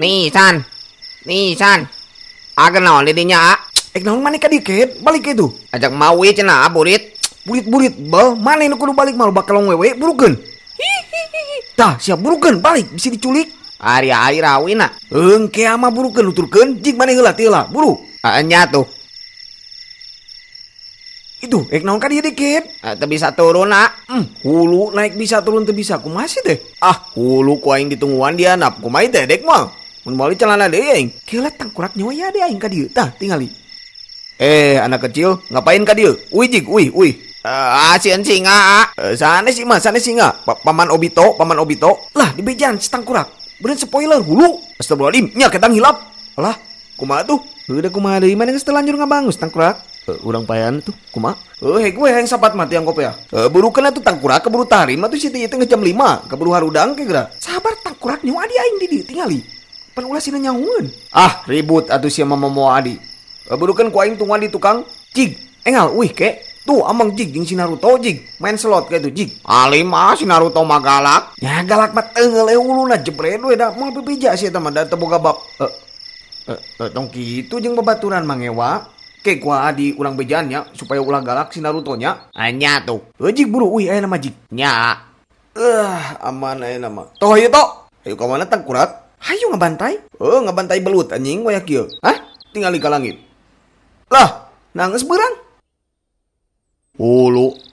Nih, San. Nih, San. Aga no, lidinya, ah. Ek eh, naon mana dikit, balik itu. Ajak mau ieu iya, cina, ah, burit. Burit-burit, bal, mana ini kudu balik malu bakal wewe burukeun. Tah, siap burukeun, balik bisa diculik. Ari air awina. Ah. Engke ama burukeun nuturkeun, jik mana heula tila, buru. Anya ah, tuh. Itu, ek naon kadi dikit. dikit. tapi bisa turun, nak. Hmm, hulu naik bisa turun tapi bisa masih deh. Ah, hulu kuaing ditungguan dia nap main teh dek mal. Mun balik celana deh aing. Kilat tangkurak nyawa ya deh aing ka dieu. Tah tingali. Eh anak kecil ngapain ka dieu? jig, uih, uih. Uh, ah, si singa. Uh, ah. eh, sana sih mas, sana singa. Pa paman Obito, paman Obito. Lah di bejan si tangkurak. Beren spoiler hulu. Astagfirullahaladzim, nya ketang hilap. Alah, kumaha tuh? Udah kumaha deui mana geus telanjur ngabangus tangkurak. Uh, urang payan tuh kuma eh uh, gue yang sapat mati yang kopi ya uh, buru kena tuh tangkurak keburu tarim tuh si itu ngejam lima keburu harudang kira sabar tangkurak nyawa dia yang didi tinggali nyaun ah ribut atau si mau Adi berukan kuing tungguan di tukang jig engal wih kek tuh amang jig jing si Naruto jig main slot kayak tuh jig alima ah, si Naruto mah galak ya galak mah tengel ulu na jebret we dah mau pipija sih teman dah teboga bab eh eh eh tong gitu jeng bebaturan mangewa kek gua di ulang bejanya supaya ulah galak si Naruto nya. Anya ah, tuh. Ejik eh, buru, wih, ayah nama jik. Nya. Eh, uh, aman ayah nama. Toh ayo toh. Ayo kemana tangkurat? Hayu ngabantai. Oh, ngabantai belut anjing wayak kieu. Hah? Tinggal di langit. Lah, nangis berang. Oh,